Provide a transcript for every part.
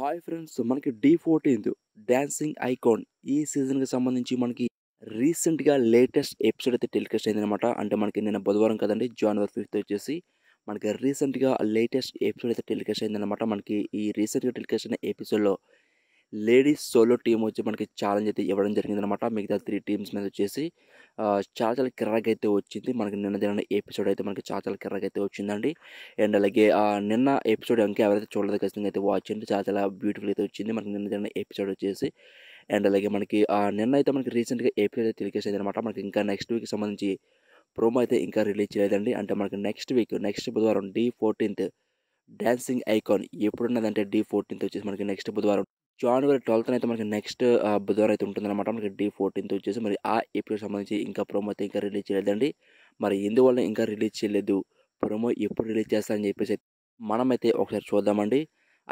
hi friends మనకి the fourteenth dancing icon ఈ సీజన్కి సంబంధించి మనకి రీసెంట్గా లేటెస్ట్ ఎపిసోడ్ అయితే టెలికాస్ట్ అయిందనమాట అంటే మనకి నిన్న బుధవారం కదండి జనవరి ఫిఫ్త్ వచ్చేసి మనకి రీసెంట్గా లేటెస్ట్ ఎపిసోడ్ అయితే టెలికాస్ట్ అయిందనమాట మనకి ఈ రీసెంట్గా టెలికాస్ట్ అయిన ఎపిసోడ్లో లేడీస్ సోలో టీం వచ్చి మనకి ఛాలెంజ్ అయితే ఇవ్వడం జరిగిందనమాట మిగతా త్రీ టీమ్స్ మీద వచ్చేసి చాలా చాలా కిర్రగా అయితే వచ్చింది మనకి నిన్న జరిగిన ఎపిసోడ్ అయితే మనకి చాలా చాలా కిర్రగా అయితే వచ్చిందండి అండ్ అలాగే నిన్న ఎపిసోడ్ ఇంకా ఎవరైతే చూడలేదు ఖచ్చితంగా అయితే వాచ్ చేయండి చాలా చాలా బ్యూటిఫుల్ అయితే వచ్చింది మనకి నిన్న జరిగిన ఎపిసోడ్ వచ్చేసి అండ్ అలాగే మనకి నిన్న అయితే మనకి రీసెంట్గా ఎపిసోడ్ అయితే తెలియజేసింది అనమాట మనకి ఇంకా నెక్స్ట్ వీక్ సంబంధించి ప్రోమో అయితే ఇంకా రిలీజ్ చేయలేదండి అంటే మనకి నెక్స్ట్ వీక్ నెక్స్ట్ బుధవారం డి ఫోర్టీన్త్ డ్యాన్సింగ్ ఐకాన్ ఎప్పుడున్నదంటే డి ఫోర్టీన్త్ వచ్చేసి మనకి నెక్స్ట్ బుధవారం జనవరి ట్వెల్త్ అయితే మనకి నెక్స్ట్ బుధవారం అయితే ఉంటుందన్నమాట మనకి డీ ఫోర్టీన్త్ వచ్చేసి మరి ఆ ఎపిసోడ్ సంబంధించి ఇంకా ప్రోమో అయితే ఇంకా రిలీజ్ చేయలేదండి మరి ఎందువల్ల ఇంకా రిలీజ్ చేయలేదు ప్రోమో ఎప్పుడు రిలీజ్ చేస్తారని చెప్పేసి మనమైతే ఒకసారి చూద్దామండి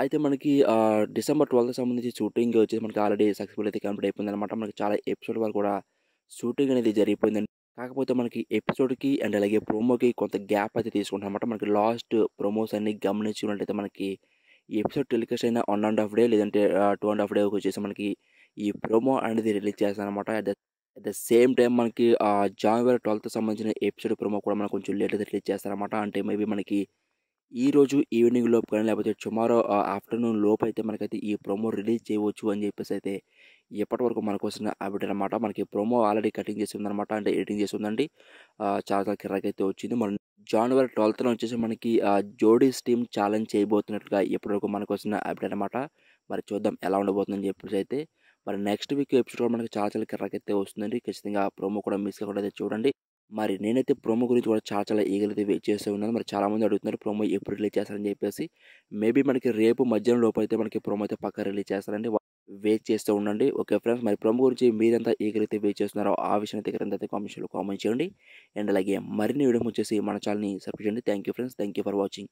అయితే మనకి డిసెంబర్ ట్వెల్త్ సంబంధించి షూటింగ్ వచ్చేసి మనకి ఆల్రెడీ సక్సెస్ఫుల్ అయితే కంప్లీట్ అయిపోయింది అనమాట మనకి చాలా ఎపిసోడ్ వరకు కూడా షూటింగ్ అనేది జరిగిపోయిందండి కాకపోతే మనకి ఎపిసోడ్కి అండ్ అలాగే ప్రోమోకి కొంత గ్యాప్ అయితే తీసుకుంటాం అనమాట మనకి లాస్ట్ ప్రోమోస్ అన్ని గమనించినట్లయితే మనకి ఈ ఎపిసోడ్ టెలికాస్ట్ అయిన వన్ అండ్ హాఫ్ డే లేదంటే టూ అండ్ హాఫ్ డే వచ్చేసి మనకి ఈ ప్రోమో అనేది రిలీజ్ చేస్తాను అనమాట the at the same time మనకి జనవరి ట్వెల్త్ సంబంధించిన ఎపిసోడ్ ప్రోమో కూడా మనకు కొంచెం లేట్గా రిలీజ్ చేస్తారనమాట అంటే మేబీ మనకి ఈ రోజు ఈవినింగ్ లోపు కానీ లేకపోతే టుమారో ఆఫ్టర్నూన్ లోపు అయితే మనకైతే ఈ ప్రోమో రిలీజ్ చేయవచ్చు అని చెప్పేసి అయితే ఎప్పటి వరకు మనకు వస్తున్న అప్డేట్ అనమాట మనకి ప్రోమో ఆల్రెడీ కటింగ్ చేసి ఉందనమాట అంటే ఎడిటింగ్ చేసి ఉందండి చాలా చాలా కిరాకైతే వచ్చింది మరి జనవరి లో వచ్చేసి మనకి జోడీస్ టీమ్ ఛాలెంజ్ చేయబోతున్నట్లుగా ఇప్పటివరకు మనకు వచ్చిన అప్డేట్ అనమాట మరి చూద్దాం ఎలా ఉండబోతుందని చెప్పేసి అయితే మరి నెక్స్ట్ వీక్ ఎపిసోడ్ కూడా మనకి చాలా చాలా అయితే వస్తుందండి ఖచ్చితంగా ప్రోమో కూడా మిస్ కాకుండా అయితే చూడండి మరి నేనైతే ప్రోమో గురించి కూడా చాలా చాలా ఈగలు అయితే వెయిట్ చేస్తూ ఉన్నాను మరి చాలామంది అడుగుతున్నారు ప్రోమో ఎప్పుడు రిలీజ్ చేస్తారని చెప్పేసి మేబీ మనకి రేపు మధ్యాహ్నం లోపల అయితే మనకి ప్రోమో అయితే పక్క రిలీజ్ చేస్తారండి వెయిట్ చేస్తూ ఉండండి ఓకే ఫ్రెండ్స్ మరి ప్రమో గురించి మీరంతా ఏకరైతే వెయిట్ చేస్తున్నారో ఆ విషయం అయితే అయితే కామెంట్స్లో కామెంట్ చేయండి అండ్ అలాగే మరిన్ని వీడియో వచ్చేసి మన ఛానల్ని సబ్స్క్రైబ్ చేయండి thank friends thank for watching